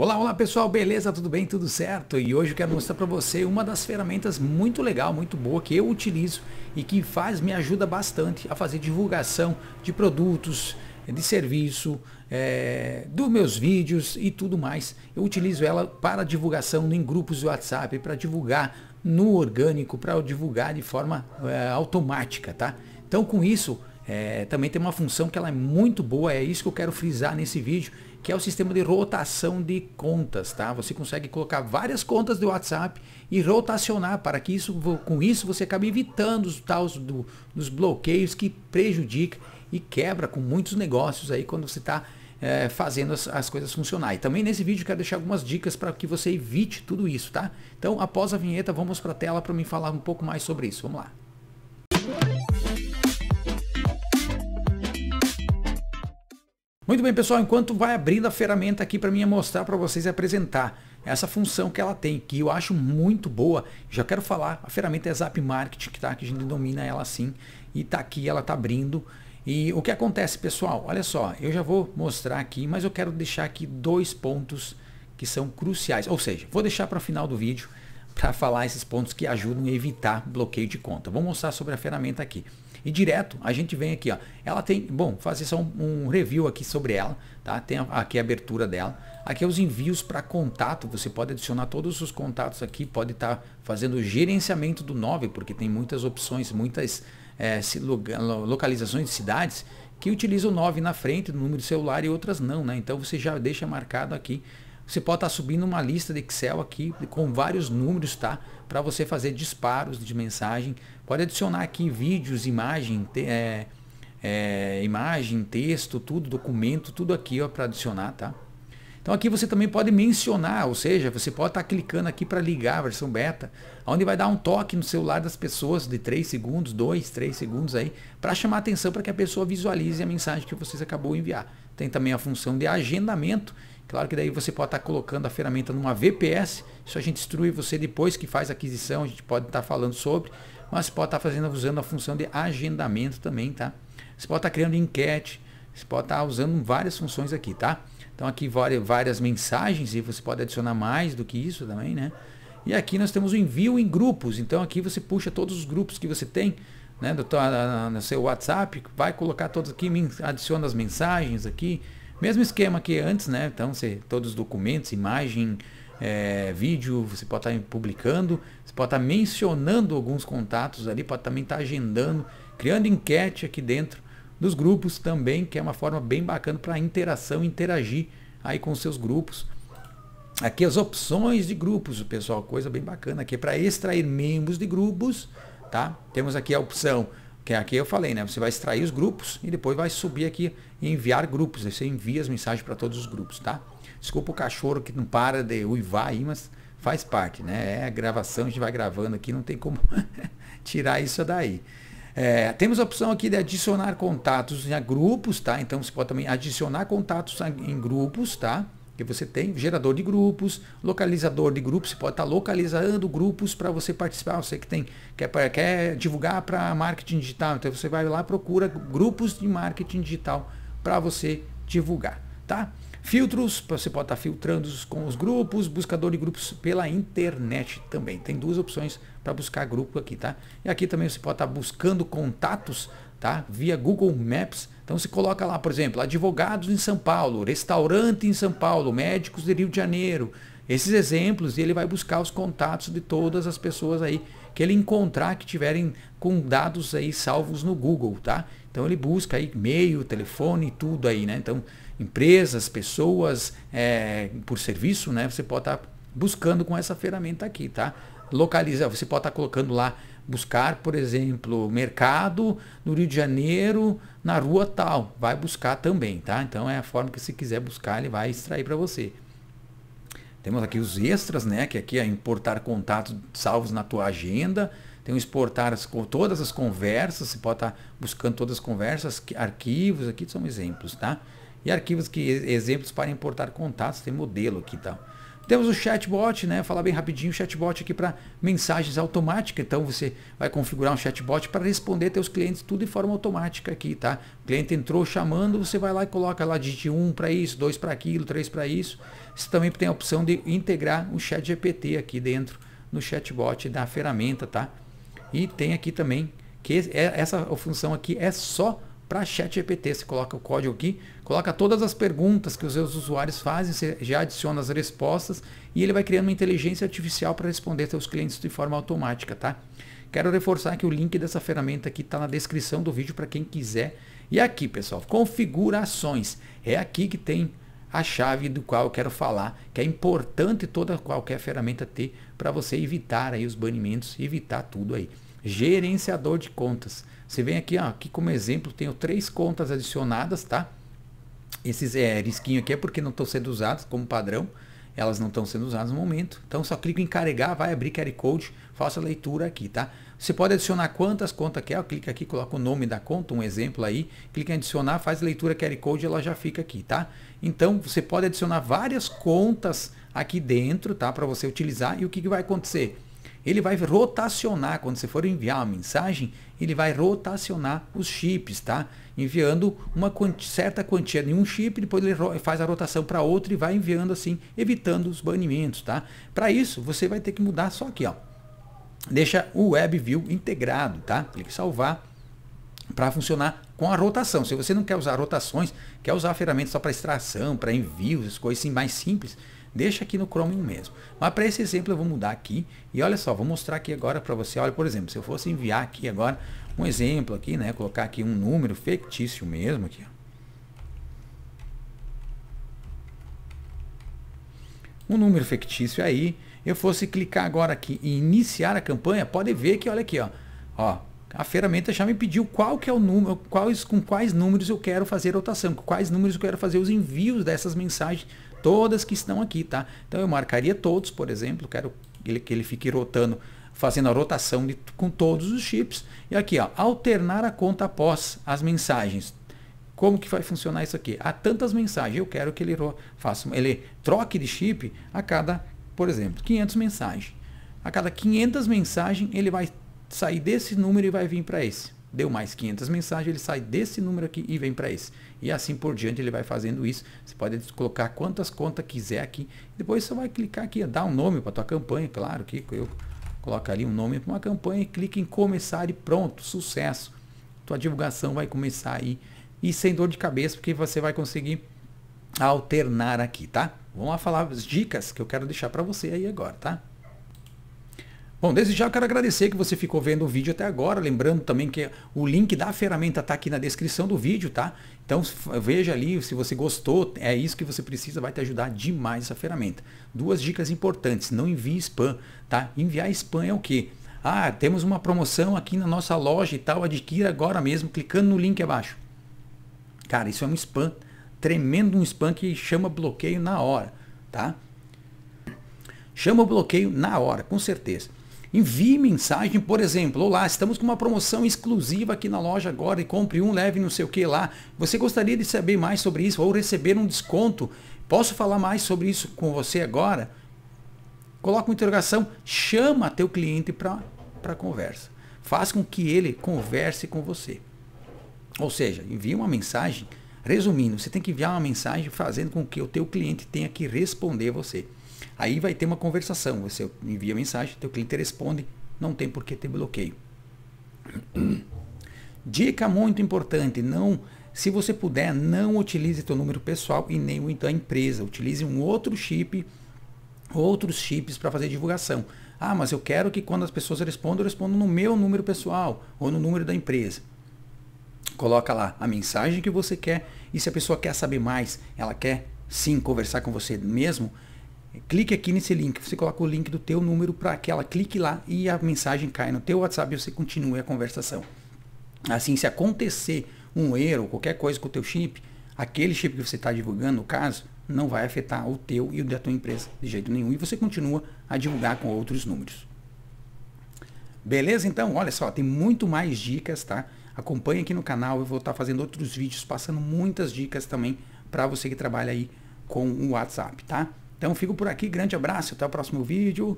Olá, olá pessoal, beleza? Tudo bem? Tudo certo? E hoje eu quero mostrar para você uma das ferramentas muito legal, muito boa que eu utilizo e que faz, me ajuda bastante a fazer divulgação de produtos, de serviço, é, dos meus vídeos e tudo mais. Eu utilizo ela para divulgação em grupos do WhatsApp, para divulgar no orgânico, para divulgar de forma é, automática, tá? Então com isso é, também tem uma função que ela é muito boa, é isso que eu quero frisar nesse vídeo, que é o sistema de rotação de contas, tá? Você consegue colocar várias contas do WhatsApp e rotacionar para que isso, com isso você acabe evitando os tais do, dos bloqueios que prejudica e quebra com muitos negócios aí quando você está é, fazendo as, as, coisas funcionar. E também nesse vídeo quero deixar algumas dicas para que você evite tudo isso, tá? Então após a vinheta vamos para a tela para me falar um pouco mais sobre isso. Vamos lá. Muito bem, pessoal, enquanto vai abrindo a ferramenta aqui para mim mostrar para vocês e apresentar essa função que ela tem, que eu acho muito boa. Já quero falar, a ferramenta é Zap Marketing, que, tá, que a gente domina ela assim, e tá aqui, ela tá abrindo. E o que acontece, pessoal? Olha só, eu já vou mostrar aqui, mas eu quero deixar aqui dois pontos que são cruciais. Ou seja, vou deixar para o final do vídeo para falar esses pontos que ajudam a evitar bloqueio de conta. Vou mostrar sobre a ferramenta aqui. E direto a gente vem aqui, ó. Ela tem, bom, fazer só um, um review aqui sobre ela, tá? Tem aqui a abertura dela. Aqui é os envios para contato, você pode adicionar todos os contatos aqui, pode estar tá fazendo o gerenciamento do 9, porque tem muitas opções, muitas é, localizações de cidades que utilizam o 9 na frente do número celular e outras não, né? Então você já deixa marcado aqui você pode estar subindo uma lista de Excel aqui com vários números, tá? Para você fazer disparos de mensagem. Pode adicionar aqui vídeos, imagem, te, é, é, imagem, texto, tudo, documento, tudo aqui ó para adicionar, tá? Então aqui você também pode mencionar, ou seja, você pode estar tá clicando aqui para ligar a versão beta, onde vai dar um toque no celular das pessoas de 3 segundos, 2, 3 segundos aí, para chamar atenção para que a pessoa visualize a mensagem que vocês acabou de enviar. Tem também a função de agendamento, Claro que daí você pode estar tá colocando a ferramenta numa VPS, isso a gente instrui você depois que faz a aquisição, a gente pode estar tá falando sobre, mas pode estar tá fazendo usando a função de agendamento também, tá? Você pode estar criando enquete, você pode estar usando várias funções aqui, tá? Então aqui várias, várias mensagens e você pode adicionar mais do que isso também, né? E aqui nós temos o envio em grupos. Então aqui você puxa todos os grupos que você tem, né? Do, no seu WhatsApp, vai colocar todos aqui, adiciona as mensagens aqui. Mesmo esquema que antes, né? Então você, todos os documentos, imagem, é, vídeo, você pode estar tá publicando, você pode estar tá mencionando alguns contatos ali, pode também estar tá agendando, criando enquete aqui dentro dos grupos também, que é uma forma bem bacana para interação, interagir aí com seus grupos. Aqui as opções de grupos, pessoal, coisa bem bacana aqui é para extrair membros de grupos, tá? Temos aqui a opção que é aqui eu falei, né? Você vai extrair os grupos e depois vai subir aqui e enviar grupos. Você envia as mensagens para todos os grupos, tá? Desculpa o cachorro que não para de uivar aí, mas faz parte, né? É a gravação, a gente vai gravando aqui, não tem como tirar isso daí. É, temos a opção aqui de adicionar contatos em grupos, tá? Então você pode também adicionar contatos em grupos, tá? que você tem gerador de grupos, localizador de grupos, você pode estar tá localizando grupos para você participar, você que tem quer, quer divulgar para marketing digital, então você vai lá procura grupos de marketing digital para você divulgar, tá? Filtros, você pode estar tá filtrando com os grupos, buscador de grupos pela internet também. Tem duas opções para buscar grupo aqui, tá? E aqui também você pode estar tá buscando contatos, tá? Via Google Maps. Então você coloca lá, por exemplo, advogados em São Paulo, restaurante em São Paulo, médicos de Rio de Janeiro. Esses exemplos, e ele vai buscar os contatos de todas as pessoas aí que ele encontrar que tiverem com dados aí salvos no Google, tá? Então ele busca aí e-mail, telefone, tudo aí, né? Então empresas, pessoas, é, por serviço, né? Você pode estar buscando com essa ferramenta aqui, tá? Localiza, você pode estar colocando lá buscar, por exemplo, mercado no Rio de Janeiro, na rua tal, vai buscar também, tá? Então é a forma que se quiser buscar, ele vai extrair para você. Temos aqui os extras, né? Que aqui é importar contatos salvos na tua agenda. Tem o exportar as, todas as conversas. Você pode estar buscando todas as conversas, arquivos. Aqui são exemplos, tá? E arquivos que exemplos para importar contatos, tem modelo aqui, tá? Temos o chatbot, né? Falar bem rapidinho, o chatbot aqui para mensagens automáticas. Então você vai configurar um chatbot para responder teus clientes tudo de forma automática aqui, tá? O cliente entrou chamando, você vai lá e coloca lá de um para isso, dois para aquilo, três para isso. Você também tem a opção de integrar o chat GPT aqui dentro no chatbot da ferramenta, tá? E tem aqui também que é, essa função aqui é só para ChatGPT. Você coloca o código aqui, coloca todas as perguntas que os seus usuários fazem, você já adiciona as respostas e ele vai criando uma inteligência artificial para responder seus clientes de forma automática, tá? Quero reforçar que o link dessa ferramenta aqui está na descrição do vídeo para quem quiser. E aqui, pessoal, configurações. É aqui que tem a chave do qual eu quero falar, que é importante toda qualquer ferramenta ter para você evitar aí os banimentos, evitar tudo aí gerenciador de contas. Você vem aqui, ó, aqui como exemplo, tenho três contas adicionadas, tá? Esses é, risquinho aqui é porque não estão sendo usados como padrão. Elas não estão sendo usadas no momento. Então só clico em carregar, vai abrir QR Code, faça a leitura aqui, tá? Você pode adicionar quantas contas quer, clica aqui, coloca o nome da conta, um exemplo aí, clica em adicionar, faz a leitura QR Code, ela já fica aqui, tá? Então você pode adicionar várias contas aqui dentro, tá? Para você utilizar e o que, que vai acontecer? ele vai rotacionar, quando você for enviar uma mensagem, ele vai rotacionar os chips, tá? Enviando uma quanti certa quantia de um chip, depois ele faz a rotação para outro e vai enviando assim, evitando os banimentos, tá? Para isso, você vai ter que mudar só aqui, ó. Deixa o WebView integrado, tá? Clique em salvar para funcionar com a rotação. Se você não quer usar rotações, quer usar ferramentas só para extração, para envios, coisas assim mais simples, Deixa aqui no Chrome mesmo. Mas para esse exemplo eu vou mudar aqui. E olha só, vou mostrar aqui agora para você. Olha, por exemplo, se eu fosse enviar aqui agora um exemplo aqui, né? Colocar aqui um número fictício mesmo aqui. Um número fictício aí. Eu fosse clicar agora aqui e iniciar a campanha, pode ver que olha aqui, ó. Ó, a ferramenta já me pediu qual que é o número, quais, com quais números eu quero fazer a rotação, com quais números eu quero fazer os envios dessas mensagens, todas que estão aqui, tá? Então eu marcaria todos, por exemplo, quero ele, que ele fique rotando, fazendo a rotação de, com todos os chips. E aqui, ó, alternar a conta após as mensagens. Como que vai funcionar isso aqui? Há tantas mensagens, eu quero que ele faça, ele troque de chip a cada, por exemplo, 500 mensagens. A cada 500 mensagens ele vai sair desse número e vai vir para esse. Deu mais 500 mensagens, ele sai desse número aqui e vem para esse. E assim por diante ele vai fazendo isso. Você pode colocar quantas contas quiser aqui. Depois você vai clicar aqui, dar um nome para a tua campanha, claro que eu coloco ali um nome para uma campanha, clique em começar e pronto, sucesso. Tua divulgação vai começar aí e sem dor de cabeça, porque você vai conseguir alternar aqui, tá? Vamos lá falar as dicas que eu quero deixar para você aí agora, tá? Bom, desde já eu quero agradecer que você ficou vendo o vídeo até agora, lembrando também que o link da ferramenta está aqui na descrição do vídeo, tá? Então veja ali se você gostou, é isso que você precisa, vai te ajudar demais essa ferramenta. Duas dicas importantes, não envie spam, tá? Enviar spam é o quê? Ah, temos uma promoção aqui na nossa loja e tal, adquira agora mesmo clicando no link abaixo. Cara, isso é um spam, tremendo um spam que chama bloqueio na hora, tá? Chama o bloqueio na hora, com certeza. Envie mensagem, por exemplo, olá, estamos com uma promoção exclusiva aqui na loja agora e compre um, leve não sei o que lá. Você gostaria de saber mais sobre isso ou receber um desconto? Posso falar mais sobre isso com você agora? Coloca uma interrogação, chama teu cliente para conversa. Faz com que ele converse com você. Ou seja, envie uma mensagem Resumindo, você tem que enviar uma mensagem fazendo com que o teu cliente tenha que responder você. Aí vai ter uma conversação, você envia mensagem, teu cliente responde, não tem por que ter bloqueio. Dica muito importante, não, se você puder, não utilize teu número pessoal e nem o da empresa, utilize um outro chip, outros chips para fazer divulgação. Ah, mas eu quero que quando as pessoas respondam, eu respondo no meu número pessoal ou no número da empresa coloca lá a mensagem que você quer e se a pessoa quer saber mais, ela quer sim conversar com você mesmo, clique aqui nesse link. Você coloca o link do teu número para que ela clique lá e a mensagem cai no teu WhatsApp e você continue a conversação. Assim, se acontecer um erro, qualquer coisa com o teu chip, aquele chip que você está divulgando, no caso, não vai afetar o teu e o da tua empresa de jeito nenhum. E você continua a divulgar com outros números. Beleza? Então, olha só, tem muito mais dicas, tá? Acompanhe aqui no canal, eu vou estar fazendo outros vídeos, passando muitas dicas também para você que trabalha aí com o WhatsApp, tá? Então fico por aqui, grande abraço, até o próximo vídeo.